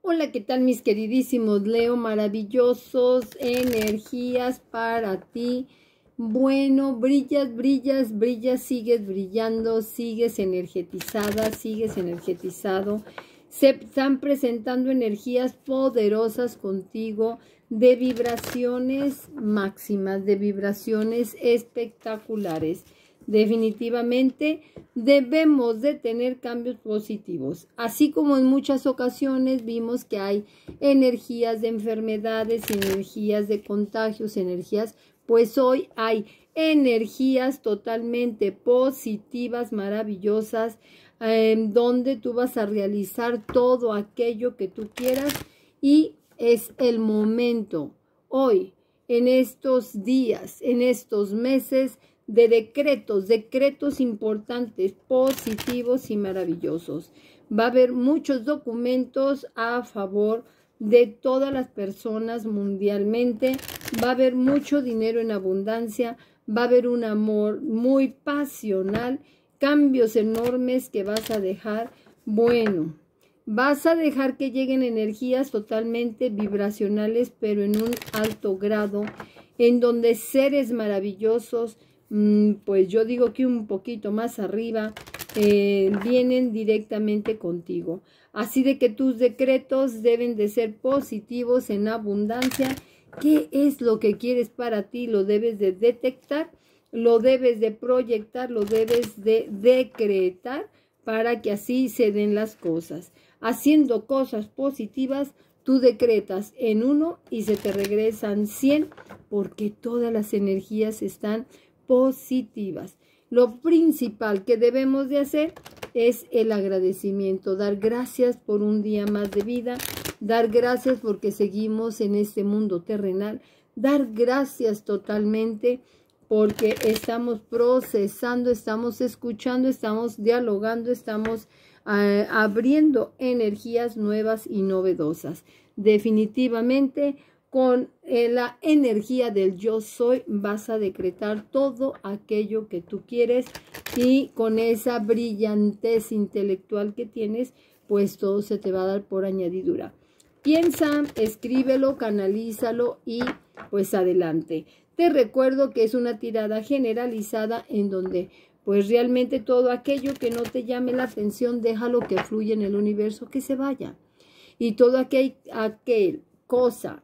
Hola, ¿qué tal mis queridísimos Leo? Maravillosos, energías para ti. Bueno, brillas, brillas, brillas, sigues brillando, sigues energetizada, sigues energetizado. Se están presentando energías poderosas contigo de vibraciones máximas, de vibraciones espectaculares. Definitivamente debemos de tener cambios positivos, así como en muchas ocasiones vimos que hay energías de enfermedades, energías de contagios, energías, pues hoy hay energías totalmente positivas, maravillosas, em, donde tú vas a realizar todo aquello que tú quieras y es el momento hoy, en estos días, en estos meses de decretos, decretos importantes, positivos y maravillosos. Va a haber muchos documentos a favor de todas las personas mundialmente. Va a haber mucho dinero en abundancia. Va a haber un amor muy pasional. Cambios enormes que vas a dejar. Bueno, vas a dejar que lleguen energías totalmente vibracionales, pero en un alto grado, en donde seres maravillosos, Mm, pues yo digo que un poquito más arriba, eh, vienen directamente contigo. Así de que tus decretos deben de ser positivos en abundancia. ¿Qué es lo que quieres para ti? Lo debes de detectar, lo debes de proyectar, lo debes de decretar para que así se den las cosas. Haciendo cosas positivas, tú decretas en uno y se te regresan 100 porque todas las energías están positivas. Lo principal que debemos de hacer es el agradecimiento, dar gracias por un día más de vida, dar gracias porque seguimos en este mundo terrenal, dar gracias totalmente porque estamos procesando, estamos escuchando, estamos dialogando, estamos eh, abriendo energías nuevas y novedosas. Definitivamente con eh, la energía del yo soy vas a decretar todo aquello que tú quieres y con esa brillantez intelectual que tienes, pues todo se te va a dar por añadidura. Piensa, escríbelo, canalízalo y pues adelante. Te recuerdo que es una tirada generalizada en donde pues realmente todo aquello que no te llame la atención, déjalo que fluya en el universo, que se vaya. Y todo aquel, aquel cosa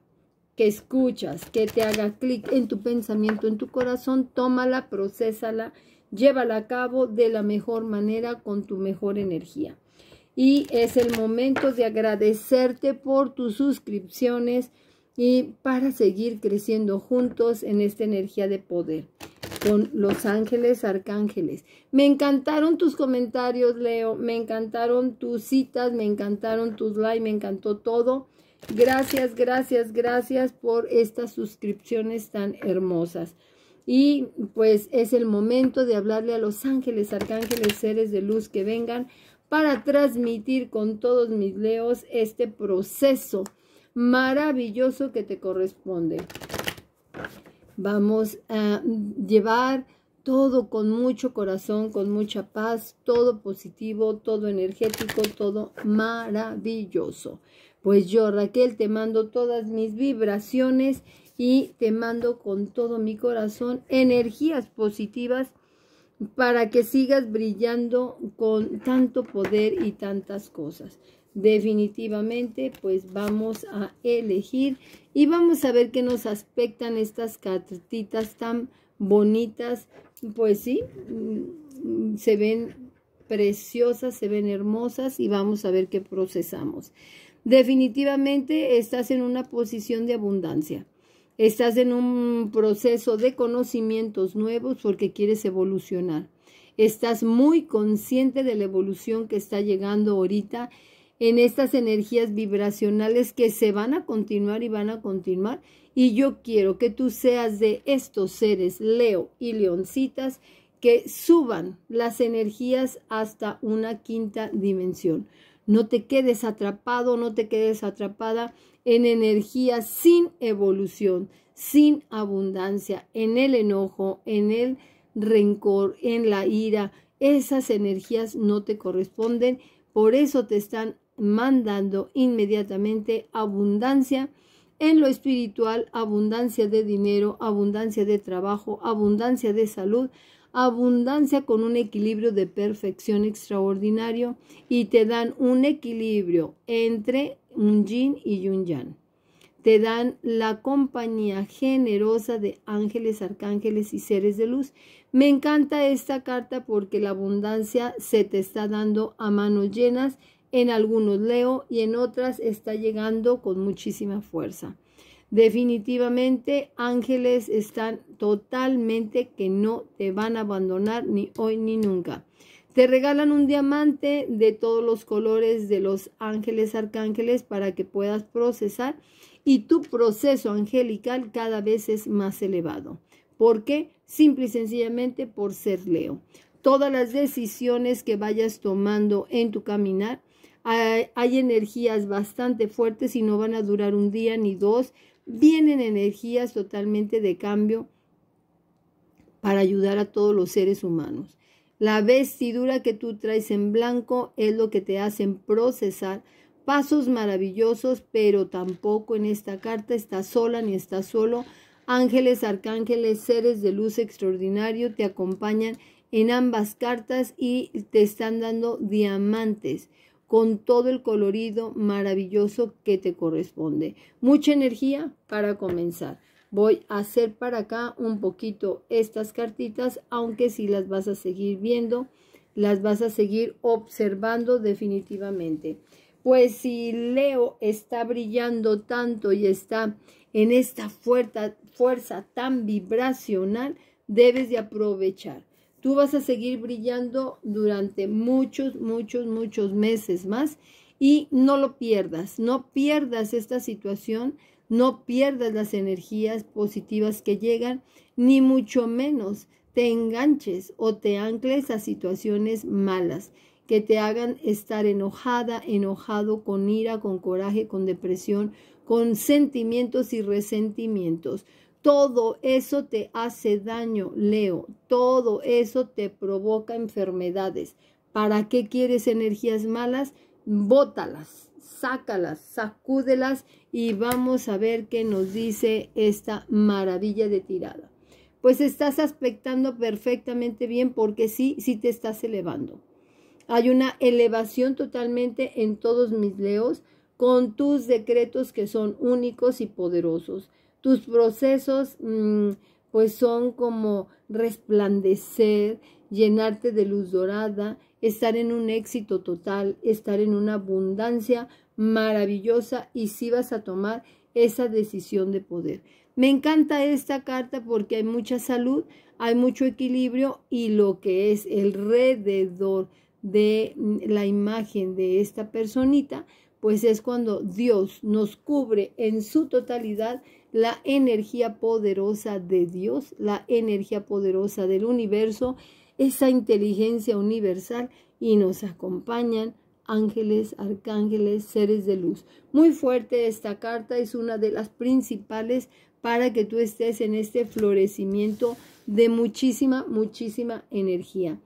que escuchas, que te haga clic en tu pensamiento, en tu corazón, tómala, procésala, llévala a cabo de la mejor manera con tu mejor energía. Y es el momento de agradecerte por tus suscripciones y para seguir creciendo juntos en esta energía de poder con los ángeles arcángeles. Me encantaron tus comentarios, Leo, me encantaron tus citas, me encantaron tus likes, me encantó todo. Gracias, gracias, gracias por estas suscripciones tan hermosas. Y pues es el momento de hablarle a los ángeles, arcángeles, seres de luz que vengan para transmitir con todos mis leos este proceso maravilloso que te corresponde. Vamos a llevar todo con mucho corazón, con mucha paz, todo positivo, todo energético, todo maravilloso. Pues yo, Raquel, te mando todas mis vibraciones y te mando con todo mi corazón energías positivas para que sigas brillando con tanto poder y tantas cosas. Definitivamente, pues vamos a elegir y vamos a ver qué nos aspectan estas cartitas tan bonitas. Pues sí, mm, se ven preciosas, se ven hermosas y vamos a ver qué procesamos definitivamente estás en una posición de abundancia. Estás en un proceso de conocimientos nuevos porque quieres evolucionar. Estás muy consciente de la evolución que está llegando ahorita en estas energías vibracionales que se van a continuar y van a continuar. Y yo quiero que tú seas de estos seres, Leo y Leoncitas, que suban las energías hasta una quinta dimensión. No te quedes atrapado, no te quedes atrapada en energía sin evolución, sin abundancia, en el enojo, en el rencor, en la ira. Esas energías no te corresponden, por eso te están mandando inmediatamente abundancia en lo espiritual, abundancia de dinero, abundancia de trabajo, abundancia de salud, abundancia con un equilibrio de perfección extraordinario y te dan un equilibrio entre un yin y un yang. Te dan la compañía generosa de ángeles, arcángeles y seres de luz. Me encanta esta carta porque la abundancia se te está dando a manos llenas. En algunos leo y en otras está llegando con muchísima fuerza. Definitivamente ángeles están totalmente que no te van a abandonar ni hoy ni nunca. Te regalan un diamante de todos los colores de los ángeles arcángeles para que puedas procesar y tu proceso angelical cada vez es más elevado. ¿Por qué? Simple y sencillamente por ser Leo. Todas las decisiones que vayas tomando en tu caminar, hay, hay energías bastante fuertes y no van a durar un día ni dos, vienen energías totalmente de cambio para ayudar a todos los seres humanos. La vestidura que tú traes en blanco es lo que te hacen procesar pasos maravillosos, pero tampoco en esta carta estás sola ni estás solo. Ángeles, arcángeles, seres de luz extraordinario te acompañan en ambas cartas y te están dando diamantes con todo el colorido maravilloso que te corresponde. Mucha energía para comenzar. Voy a hacer para acá un poquito estas cartitas, aunque si las vas a seguir viendo, las vas a seguir observando definitivamente. Pues si Leo está brillando tanto y está en esta fuerza tan vibracional, debes de aprovechar. Tú vas a seguir brillando durante muchos, muchos, muchos meses más y no lo pierdas, no pierdas esta situación, no pierdas las energías positivas que llegan, ni mucho menos te enganches o te ancles a situaciones malas que te hagan estar enojada, enojado, con ira, con coraje, con depresión, con sentimientos y resentimientos. Todo eso te hace daño, Leo. Todo eso te provoca enfermedades. ¿Para qué quieres energías malas? Bótalas, sácalas, sacúdelas y vamos a ver qué nos dice esta maravilla de tirada. Pues estás aspectando perfectamente bien porque sí, sí te estás elevando. Hay una elevación totalmente en todos mis leos con tus decretos que son únicos y poderosos. Tus procesos mm, pues son como resplandecer, llenarte de luz dorada, estar en un éxito total, estar en una abundancia maravillosa y si vas a tomar esa decisión de poder. Me encanta esta carta porque hay mucha salud, hay mucho equilibrio y lo que es el rededor de mm, la imagen de esta personita, pues es cuando Dios nos cubre en su totalidad la energía poderosa de Dios, la energía poderosa del universo, esa inteligencia universal y nos acompañan ángeles, arcángeles, seres de luz. Muy fuerte esta carta, es una de las principales para que tú estés en este florecimiento de muchísima, muchísima energía.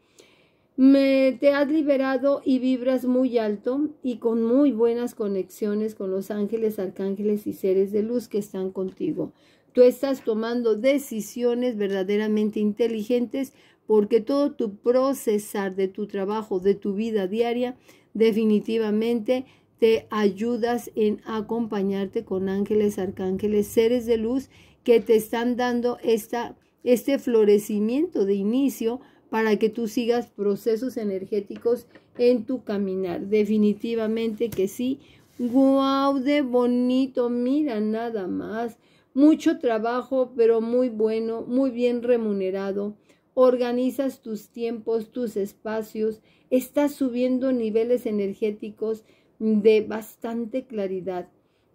Me, te has liberado y vibras muy alto y con muy buenas conexiones con los ángeles, arcángeles y seres de luz que están contigo. Tú estás tomando decisiones verdaderamente inteligentes porque todo tu procesar de tu trabajo, de tu vida diaria, definitivamente te ayudas en acompañarte con ángeles, arcángeles, seres de luz que te están dando este florecimiento de inicio para que tú sigas procesos energéticos en tu caminar. Definitivamente que sí. ¡Guau! De bonito, mira nada más. Mucho trabajo, pero muy bueno, muy bien remunerado. Organizas tus tiempos, tus espacios. Estás subiendo niveles energéticos de bastante claridad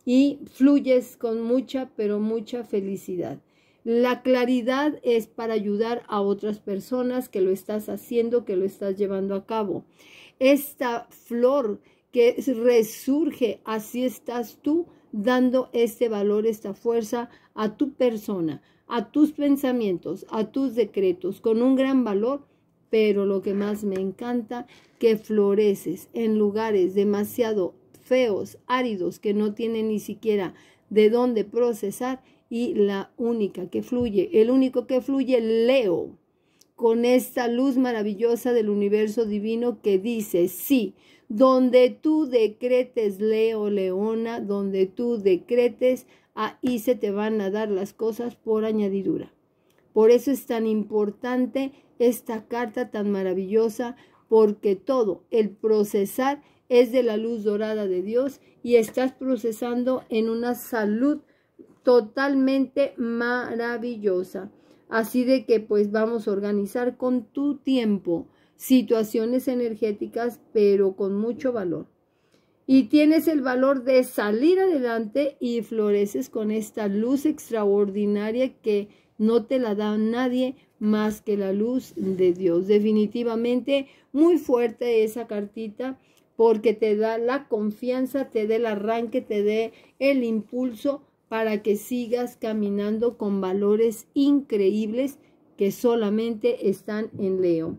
y fluyes con mucha, pero mucha felicidad. La claridad es para ayudar a otras personas que lo estás haciendo, que lo estás llevando a cabo. Esta flor que resurge, así estás tú dando este valor, esta fuerza a tu persona, a tus pensamientos, a tus decretos, con un gran valor, pero lo que más me encanta, que floreces en lugares demasiado feos, áridos, que no tienen ni siquiera de dónde procesar y la única que fluye, el único que fluye, Leo, con esta luz maravillosa del universo divino que dice, sí, donde tú decretes, Leo, Leona, donde tú decretes, ahí se te van a dar las cosas por añadidura. Por eso es tan importante esta carta tan maravillosa, porque todo el procesar es de la luz dorada de Dios y estás procesando en una salud totalmente maravillosa. Así de que pues vamos a organizar con tu tiempo situaciones energéticas, pero con mucho valor. Y tienes el valor de salir adelante y floreces con esta luz extraordinaria que no te la da nadie más que la luz de Dios. Definitivamente muy fuerte esa cartita porque te da la confianza, te da el arranque, te da el impulso para que sigas caminando con valores increíbles que solamente están en Leo.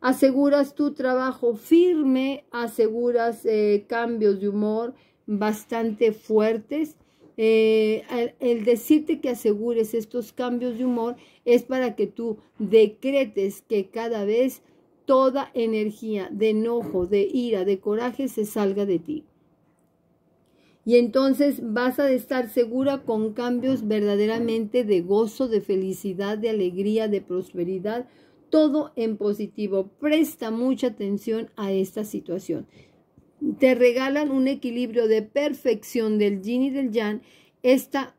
Aseguras tu trabajo firme, aseguras eh, cambios de humor bastante fuertes. el, eh, el decirte que asegures estos cambios de humor es para que tú decretes que cada vez toda energía de enojo, de ira, de coraje se salga de ti. Y entonces vas a estar segura con cambios verdaderamente de gozo, de felicidad, de alegría, de prosperidad, todo en positivo. Presta mucha atención a esta situación. Te regalan un equilibrio de perfección del yin y del yang. Esta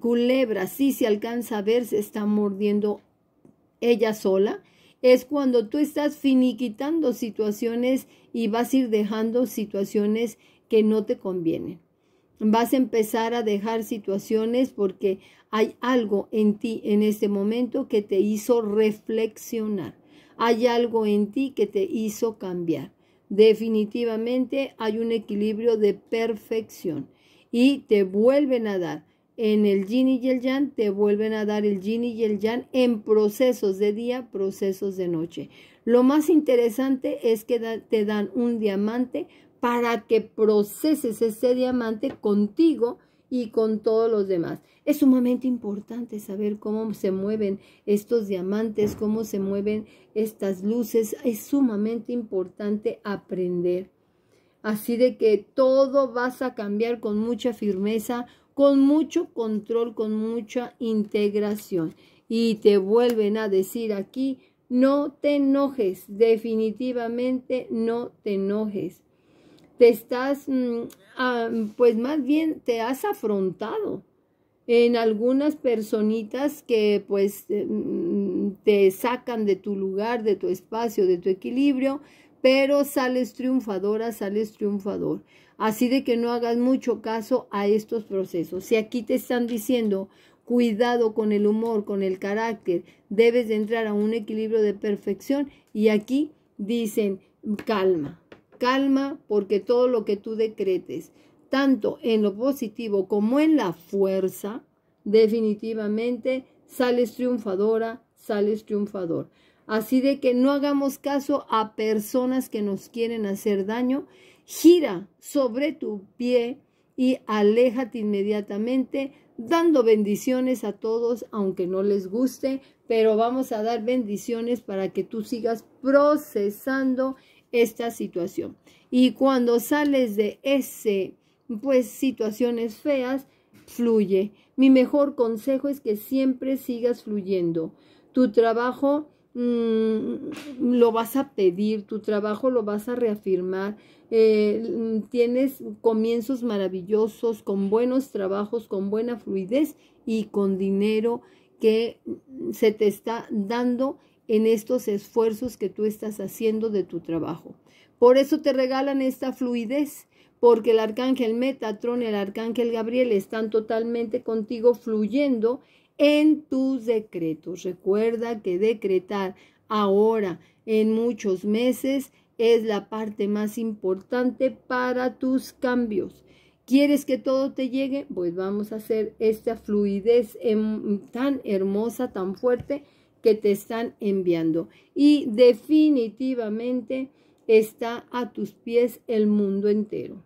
culebra, si se alcanza a ver, se está mordiendo ella sola es cuando tú estás finiquitando situaciones y vas a ir dejando situaciones que no te convienen. Vas a empezar a dejar situaciones porque hay algo en ti en este momento que te hizo reflexionar. Hay algo en ti que te hizo cambiar. Definitivamente hay un equilibrio de perfección y te vuelven a dar en el yin y el yang, te vuelven a dar el yin y el yang en procesos de día, procesos de noche. Lo más interesante es que te dan un diamante para que proceses ese diamante contigo y con todos los demás. Es sumamente importante saber cómo se mueven estos diamantes, cómo se mueven estas luces. Es sumamente importante aprender. Así de que todo vas a cambiar con mucha firmeza, con mucho control, con mucha integración. Y te vuelven a decir aquí, no te enojes, definitivamente no te enojes te estás, mm, ah, pues más bien te has afrontado en algunas personitas que pues eh, mm, te sacan de tu lugar, de tu espacio, de tu equilibrio, pero sales triunfadora, sales triunfador. Así de que no hagas mucho caso a estos procesos. Si aquí te están diciendo, cuidado con el humor, con el carácter, debes de entrar a un equilibrio de perfección y aquí dicen, calma, calma, porque todo lo que tú decretes, tanto en lo positivo como en la fuerza, definitivamente sales triunfadora, sales triunfador. Así de que no hagamos caso a personas que nos quieren hacer daño. Gira sobre tu pie y aléjate inmediatamente dando bendiciones a todos, aunque no les guste, pero vamos a dar bendiciones para que tú sigas procesando esta situación. Y cuando sales de ese, pues situaciones feas, fluye. Mi mejor consejo es que siempre sigas fluyendo. Tu trabajo mm, lo vas a pedir, tu trabajo lo vas a reafirmar. Eh, tienes comienzos maravillosos, con buenos trabajos, con buena fluidez y con dinero que se te está dando en estos esfuerzos que tú estás haciendo de tu trabajo. Por eso te regalan esta fluidez, porque el arcángel Metatron y el arcángel Gabriel están totalmente contigo fluyendo en tus decretos. Recuerda que decretar ahora, en muchos meses, es la parte más importante para tus cambios. ¿Quieres que todo te llegue? Pues vamos a hacer esta fluidez em, tan hermosa, tan fuerte que te están enviando. Y definitivamente está a tus pies el mundo entero.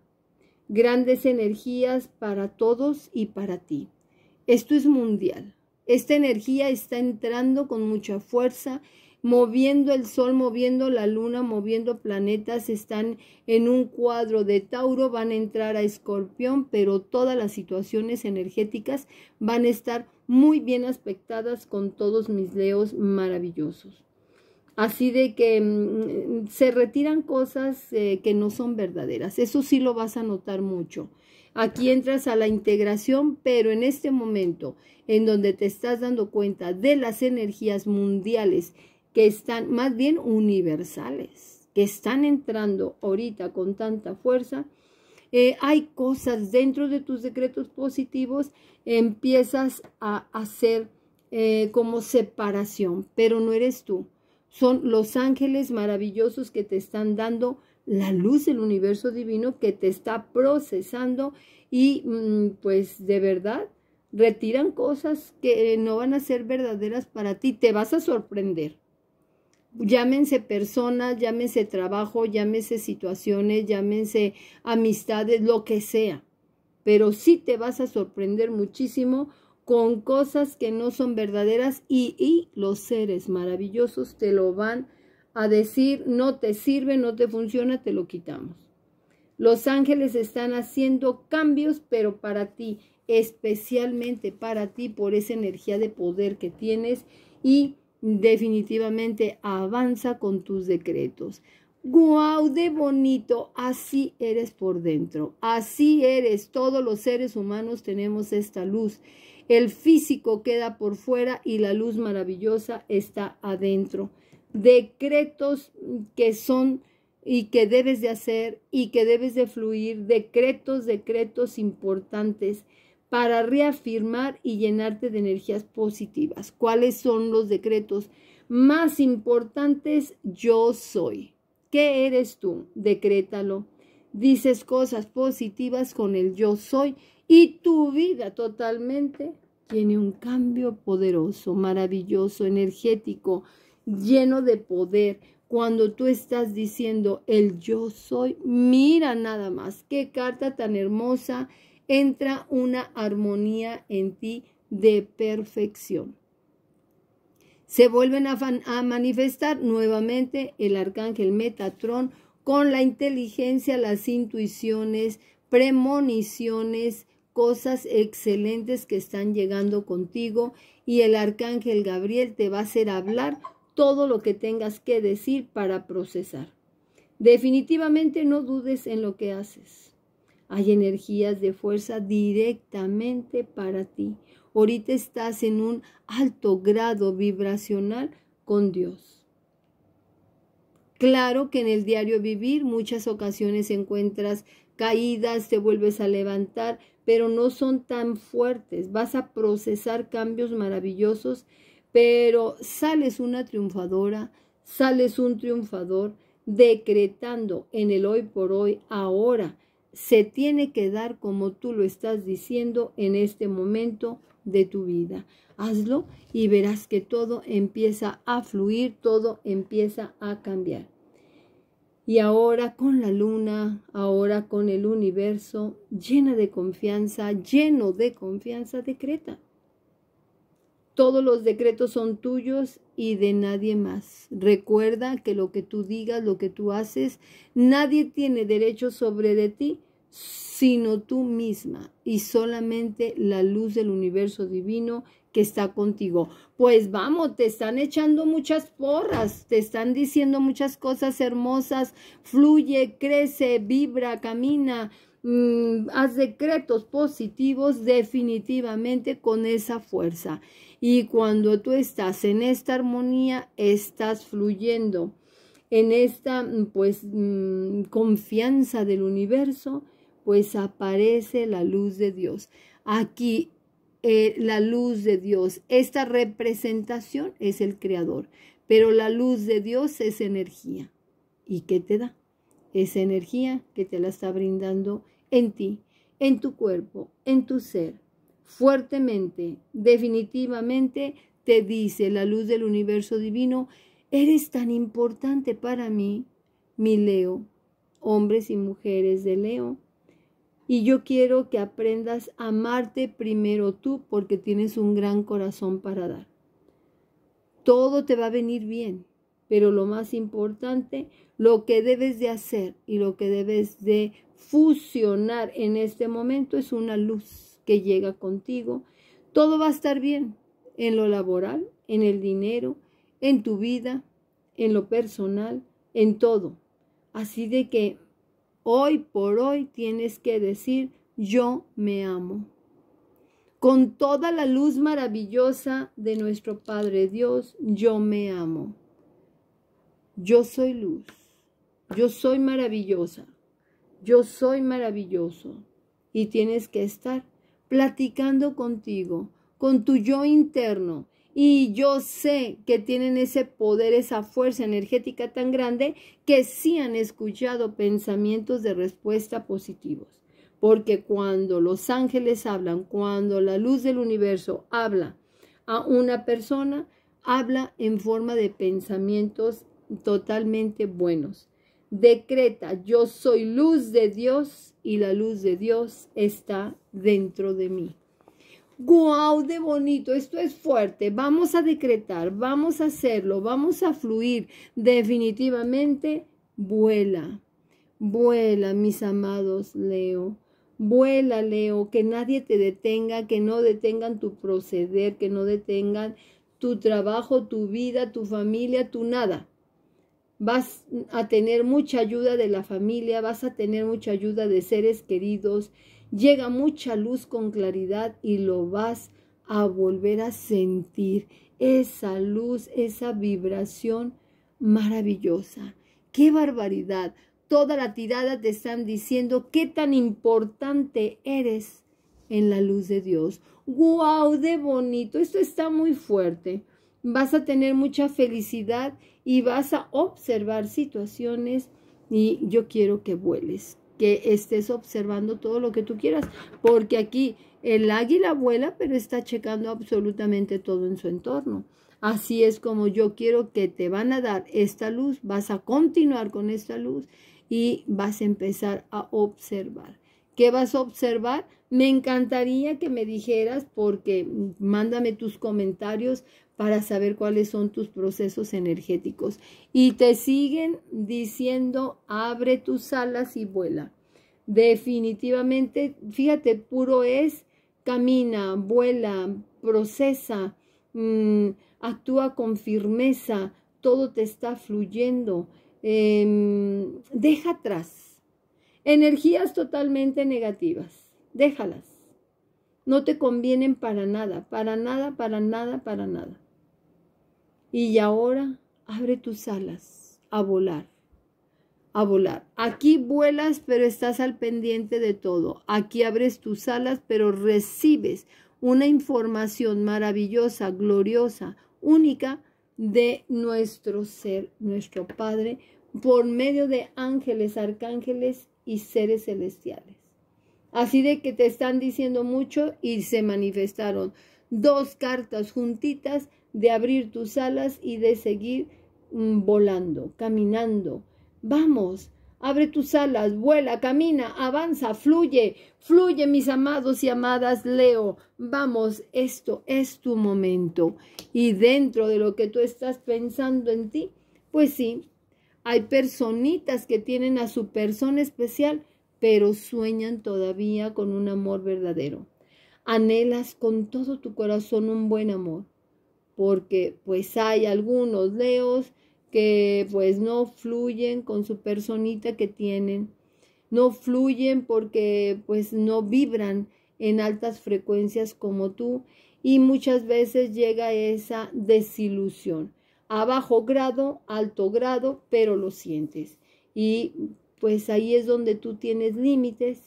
Grandes energías para todos y para ti. Esto es mundial. Esta energía está entrando con mucha fuerza moviendo el sol, moviendo la luna, moviendo planetas, están en un cuadro de Tauro, van a entrar a Escorpión, pero todas las situaciones energéticas van a estar muy bien aspectadas con todos mis leos maravillosos. Así de que mm, se retiran cosas eh, que no son verdaderas. Eso sí lo vas a notar mucho. Aquí entras a la integración, pero en este momento en donde te estás dando cuenta de las energías mundiales que están más bien universales, que están entrando ahorita con tanta fuerza. Eh, hay cosas dentro de tus decretos positivos, empiezas a hacer eh, como separación, pero no eres tú. Son los ángeles maravillosos que te están dando la luz del universo divino que te está procesando y mm, pues de verdad retiran cosas que no van a ser verdaderas para ti. Te vas a sorprender llámense personas, llámense trabajo, llámense situaciones, llámense amistades, lo que sea. Pero sí te vas a sorprender muchísimo con cosas que no son verdaderas y, y los seres maravillosos te lo van a decir, no te sirve, no te funciona, te lo quitamos. Los ángeles están haciendo cambios, pero para ti, especialmente para ti, por esa energía de poder que tienes y definitivamente avanza con tus decretos. ¡Guau de bonito! Así eres por dentro, así eres. Todos los seres humanos tenemos esta luz. El físico queda por fuera y la luz maravillosa está adentro. Decretos que son y que debes de hacer y que debes de fluir. Decretos, decretos importantes para reafirmar y llenarte de energías positivas. ¿Cuáles son los decretos más importantes? Yo soy. ¿Qué eres tú? Decrétalo. Dices cosas positivas con el yo soy y tu vida totalmente tiene un cambio poderoso, maravilloso, energético, lleno de poder. Cuando tú estás diciendo el yo soy, mira nada más, qué carta tan hermosa entra una armonía en ti de perfección. Se vuelven a, manifestar nuevamente el arcángel Metatrón con la inteligencia, las intuiciones, premoniciones, cosas excelentes que están llegando contigo y el arcángel Gabriel te va a hacer hablar todo lo que tengas que decir para procesar. Definitivamente no dudes en lo que haces. Hay energías de fuerza directamente para ti. Ahorita estás en un alto grado vibracional con Dios. Claro que en el diario vivir muchas ocasiones encuentras caídas, te vuelves a levantar, pero no son tan fuertes. Vas a procesar cambios maravillosos, pero sales una triunfadora, sales un triunfador, decretando en el hoy por hoy, ahora, se tiene que dar como tú lo estás diciendo en este momento de tu vida. Hazlo y verás que todo empieza a fluir, todo empieza a cambiar. Y ahora con la luna, ahora con el universo, llena de confianza, lleno de confianza, decreta. Todos los decretos son tuyos y de nadie más. Recuerda que lo que tú digas, lo que tú haces, nadie tiene derecho sobre de ti sino tú misma y solamente la luz del universo divino que está contigo. Pues vamos, te están echando muchas porras, te están diciendo muchas cosas hermosas, fluye, crece, vibra, camina, mm, haz decretos positivos definitivamente con esa fuerza. Y cuando tú estás en esta armonía, estás fluyendo en esta pues mm, confianza del universo pues aparece la luz de Dios. Aquí eh, la luz de Dios, esta representación es el creador, pero la luz de Dios es energía. ¿Y qué te da? Esa energía que te la está brindando en ti, en tu cuerpo, en tu ser, fuertemente, definitivamente, te dice la luz del universo divino, eres tan importante para mí, mi Leo, hombres y mujeres de Leo, y yo quiero que aprendas a amarte primero tú porque tienes un gran corazón para dar. Todo te va a venir bien, pero lo más importante, lo que debes de hacer y lo que debes de fusionar en este momento es una luz que llega contigo. Todo va a estar bien en lo laboral, en el dinero, en tu vida, en lo personal, en todo. Así de que Hoy por hoy tienes que decir, yo me amo. Con toda la luz maravillosa de nuestro Padre Dios, yo me amo. Yo soy luz. Yo soy maravillosa. Yo soy maravilloso. Y tienes que estar platicando contigo, con tu yo interno y yo sé que tienen ese poder, esa fuerza energética tan grande que sí han escuchado pensamientos de respuesta positivos. Porque cuando los ángeles hablan, cuando la luz del universo habla a una persona, habla en forma de pensamientos totalmente buenos. Decreta, yo soy luz de Dios y la luz de Dios está dentro de mí. ¡Guau de bonito! Esto es fuerte. Vamos a decretar, vamos a hacerlo, vamos a fluir. Definitivamente, vuela. Vuela, mis amados Leo. Vuela, Leo, que nadie te detenga, que no detengan tu proceder, que no detengan tu trabajo, tu vida, tu familia, tu nada. Vas a tener mucha ayuda de la familia, vas a tener mucha ayuda de seres queridos, Llega mucha luz con claridad y lo vas a volver a sentir. Esa luz, esa vibración maravillosa. ¡Qué barbaridad! Toda la tirada te están diciendo qué tan importante eres en la luz de Dios. guau, ¡De bonito! Esto está muy fuerte. Vas a tener mucha felicidad y vas a observar situaciones y yo quiero que vueles que estés observando todo lo que tú quieras, porque aquí el águila vuela, pero está checando absolutamente todo en su entorno. Así es como yo quiero que te van a dar esta luz, vas a continuar con esta luz y vas a empezar a observar. ¿Qué vas a observar? Me encantaría que me dijeras porque mándame tus comentarios para saber cuáles son tus procesos energéticos. Y te siguen diciendo, abre tus alas y vuela. Definitivamente, fíjate, puro es, camina, vuela, procesa, mm, actúa con firmeza, todo te está fluyendo. Em, deja atrás Energías totalmente negativas. Déjalas. No te convienen para nada, para nada, para nada, para nada. Y ahora abre tus alas a volar, a volar. Aquí vuelas, pero estás al pendiente de todo. Aquí abres tus alas, pero recibes una información maravillosa, gloriosa, única de nuestro ser, nuestro Padre, por medio de ángeles, arcángeles y seres celestiales. Así de que te están diciendo mucho y se manifestaron dos cartas juntitas de abrir tus alas y de seguir mm, volando, caminando. Vamos, abre tus alas, vuela, camina, avanza, fluye, fluye mis amados y amadas Leo. Vamos, esto es tu momento. Y dentro de lo que tú estás pensando en ti, pues sí, hay personitas que tienen a su persona especial, pero sueñan todavía con un amor verdadero. Anhelas con todo tu corazón un buen amor, porque pues hay algunos leos que pues no fluyen con su personita que tienen, no fluyen porque pues no vibran en altas frecuencias como tú y muchas veces llega esa desilusión a bajo grado, alto grado, pero lo sientes. Y pues ahí es donde tú tienes límites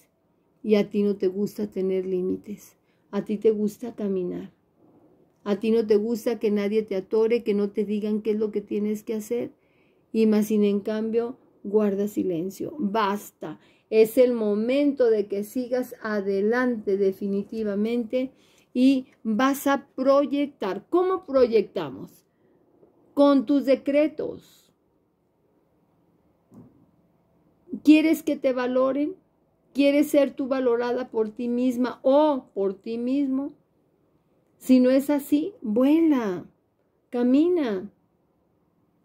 y a ti no te gusta tener límites. A ti te gusta caminar. A ti no te gusta que nadie te atore, que no te digan qué es lo que tienes que hacer. Y más sin en cambio, guarda silencio. Basta. Es el momento de que sigas adelante definitivamente y vas a proyectar. ¿Cómo proyectamos? con tus decretos. ¿Quieres que te valoren? ¿Quieres ser tú valorada por ti misma o por ti mismo? Si no es así, vuela, camina.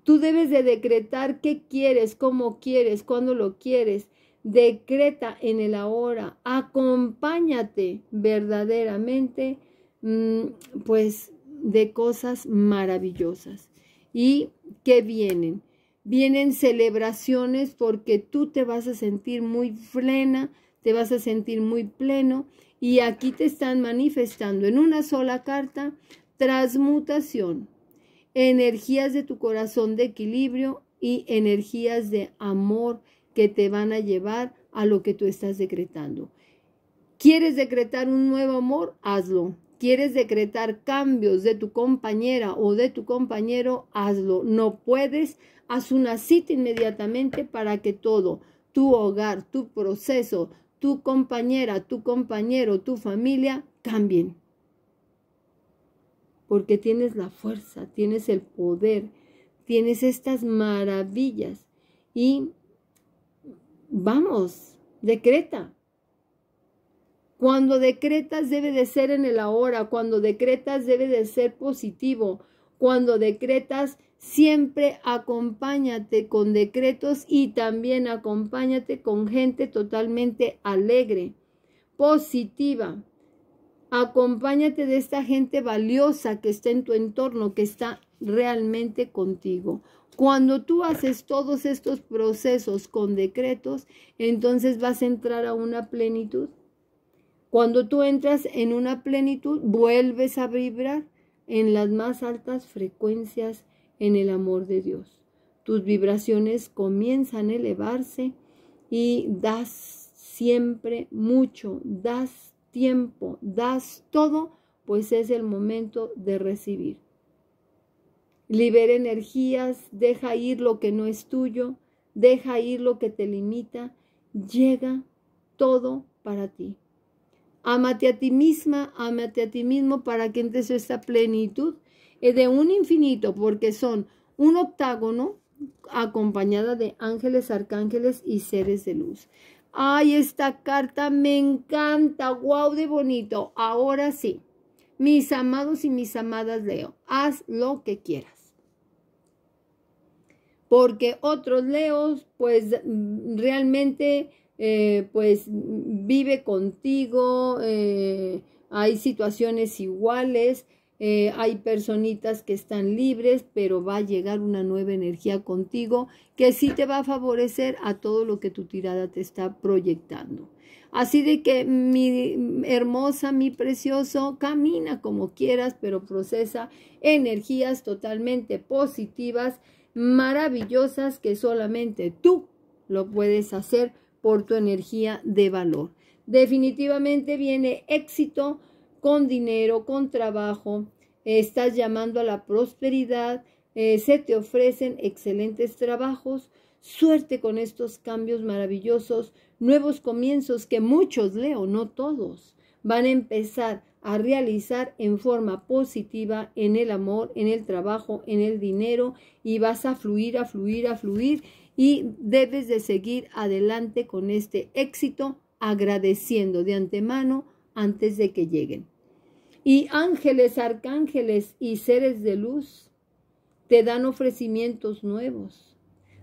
Tú debes de decretar qué quieres, cómo quieres, cuándo lo quieres. Decreta en el ahora, acompáñate verdaderamente, mm, pues, de cosas maravillosas. ¿Y qué vienen? Vienen celebraciones porque tú te vas a sentir muy plena, te vas a sentir muy pleno y aquí te están manifestando en una sola carta transmutación, energías de tu corazón de equilibrio y energías de amor que te van a llevar a lo que tú estás decretando. ¿Quieres decretar un nuevo amor? Hazlo quieres decretar cambios de tu compañera o de tu compañero, hazlo. No puedes, haz una cita inmediatamente para que todo, tu hogar, tu proceso, tu compañera, tu compañero, tu familia, cambien. Porque tienes la fuerza, tienes el poder, tienes estas maravillas. Y vamos, decreta, cuando decretas debe de ser en el ahora, cuando decretas debe de ser positivo, cuando decretas siempre acompáñate con decretos y también acompáñate con gente totalmente alegre, positiva. Acompáñate de esta gente valiosa que está en tu entorno, que está realmente contigo. Cuando tú haces todos estos procesos con decretos, entonces vas a entrar a una plenitud cuando tú entras en una plenitud, vuelves a vibrar en las más altas frecuencias en el amor de Dios. Tus vibraciones comienzan a elevarse y das siempre mucho, das tiempo, das todo, pues es el momento de recibir. Libera energías, deja ir lo que no es tuyo, deja ir lo que te limita, llega todo para ti. Amate a ti misma, amate a ti mismo para que entres a esta plenitud eh, de un infinito, porque son un octágono acompañada de ángeles, arcángeles y seres de luz. Ay, esta carta me encanta, ¡Guau, de bonito. Ahora sí, mis amados y mis amadas Leo, haz lo que quieras. Porque otros Leos, pues mm, realmente eh, pues vive contigo, eh, hay situaciones iguales, eh, hay personitas que están libres, pero va a llegar una nueva energía contigo que sí te va a favorecer a todo lo que tu tirada te está proyectando. Así de que mi hermosa, mi precioso, camina como quieras, pero procesa energías totalmente positivas, maravillosas, que solamente tú lo puedes hacer por tu energía de valor. Definitivamente viene éxito con dinero, con trabajo, estás llamando a la prosperidad, eh, se te ofrecen excelentes trabajos, suerte con estos cambios maravillosos, nuevos comienzos que muchos, Leo, no todos, van a empezar a realizar en forma positiva en el amor, en el trabajo, en el dinero y vas a fluir, a fluir, a fluir y debes de seguir adelante con este éxito agradeciendo de antemano antes de que lleguen. Y ángeles, arcángeles y seres de luz te dan ofrecimientos nuevos.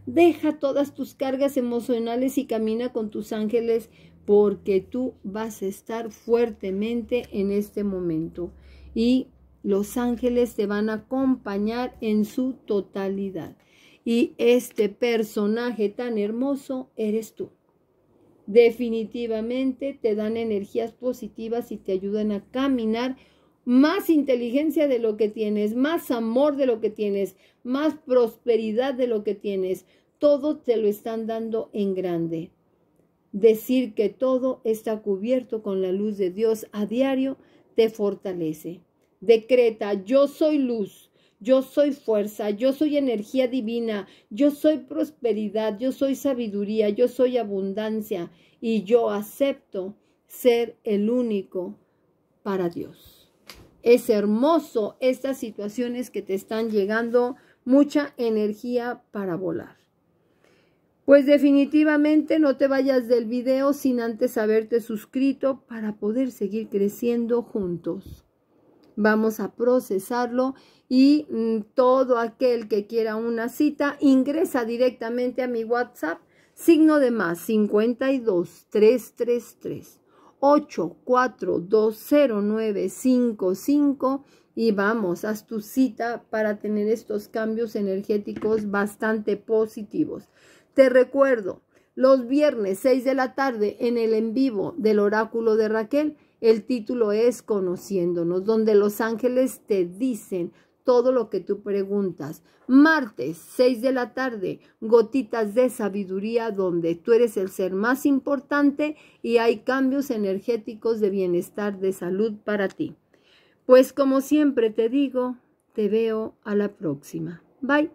Deja todas tus cargas emocionales y camina con tus ángeles porque tú vas a estar fuertemente en este momento y los ángeles te van a acompañar en su totalidad. Y este personaje tan hermoso eres tú. Definitivamente te dan energías positivas y te ayudan a caminar más inteligencia de lo que tienes, más amor de lo que tienes, más prosperidad de lo que tienes. Todo te lo están dando en grande. Decir que todo está cubierto con la luz de Dios a diario te fortalece. Decreta, yo soy luz yo soy fuerza, yo soy energía divina, yo soy prosperidad, yo soy sabiduría, yo soy abundancia y yo acepto ser el único para Dios. Es hermoso estas situaciones que te están llegando, mucha energía para volar. Pues definitivamente no te vayas del video sin antes haberte suscrito para poder seguir creciendo juntos. Vamos a procesarlo y mm, todo aquel que quiera una cita ingresa directamente a mi WhatsApp, signo de más 52 333 8420955 y vamos, haz tu cita para tener estos cambios energéticos bastante positivos. Te recuerdo, los viernes 6 de la tarde en el en vivo del oráculo de Raquel, el título es Conociéndonos, donde los ángeles te dicen todo lo que tú preguntas. Martes, 6 de la tarde, gotitas de sabiduría donde tú eres el ser más importante y hay cambios energéticos de bienestar, de salud para ti. Pues como siempre te digo, te veo a la próxima. Bye.